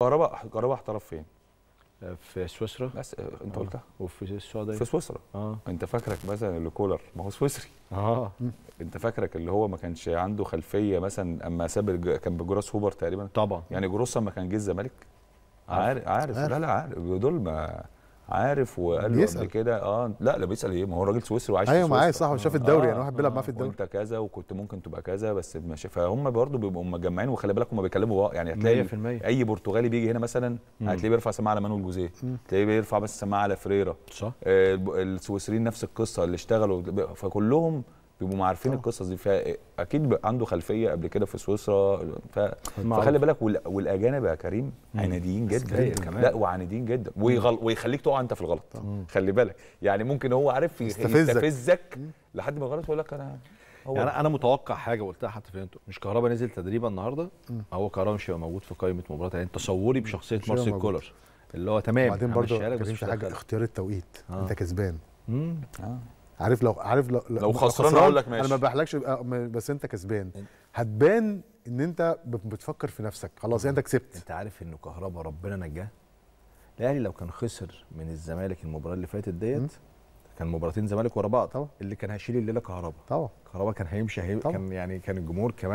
كهرباء كهرباء احترف فين؟ آه، في سويسرا بس آه، انت قلتها آه، وفي السعوديه في سويسرا اه انت فاكرك مثلا اللي كولر ما هو سويسري اه انت فاكرك اللي هو ما كانش عنده خلفيه مثلا اما ساب كان بجراس هوبر تقريبا طبعا يعني جروس ما كان جه الزمالك عارف عارف لا لا عارف دول ما عارف وقال له قبل كده اه لا لا بيسال ايه ما هو راجل سويسري وعايش ايوه معايا صح وشاف الدوري آه يعني واحد بيلعب معاه في آه، الدوري وانت كذا وكنت ممكن تبقى كذا بس مش فهم برضه بيبقوا مجمعين وخلي بالك هم بيكلموا يعني هتلاقي اي برتغالي بيجي هنا مثلا هتلاقيه بيرفع سماعه على مانويل جوزيه تلاقيه بيرفع بس سماعه على فريرا صح آه السويسريين نفس القصه اللي اشتغلوا فكلهم بيبقوا عارفين القصص دي فاكيد عنده خلفيه قبل كده في سويسرا ف... فخلي بالك وال... والاجانب يا كريم عناديين جدا لا وعنيدين جدا ويغل... ويخليك تقع انت في الغلط مم. خلي بالك يعني ممكن هو عارف يستفزك لحد ما غلط يقول لك انا هو يعني انا متوقع حاجه قلتها حتى في انتو مش كهربا نزل تدريبا النهارده هو كهربا مش هيبقى موجود في قائمه مباراه يعني تصوري بشخصيه مارسيل كولر اللي هو تمام وبعدين برضه مش حاجه اختيار التوقيت آه. انت كسبان آه. عارف لو عارف لو لو خسران اقول لك ماشي انا ما بحلكش بس انت كسبان هتبان ان انت بتفكر في نفسك خلاص يعني انت كسبت انت عارف انه كهربا ربنا نجاه الاهلي يعني لو كان خسر من الزمالك المباراه اللي فاتت ديت كان مباراتين زمالك ورا بعض طبعا اللي كان هيشيل الليله كهربا طبعا كهربا كان هيمشي هي... كان يعني كان الجمهور كمان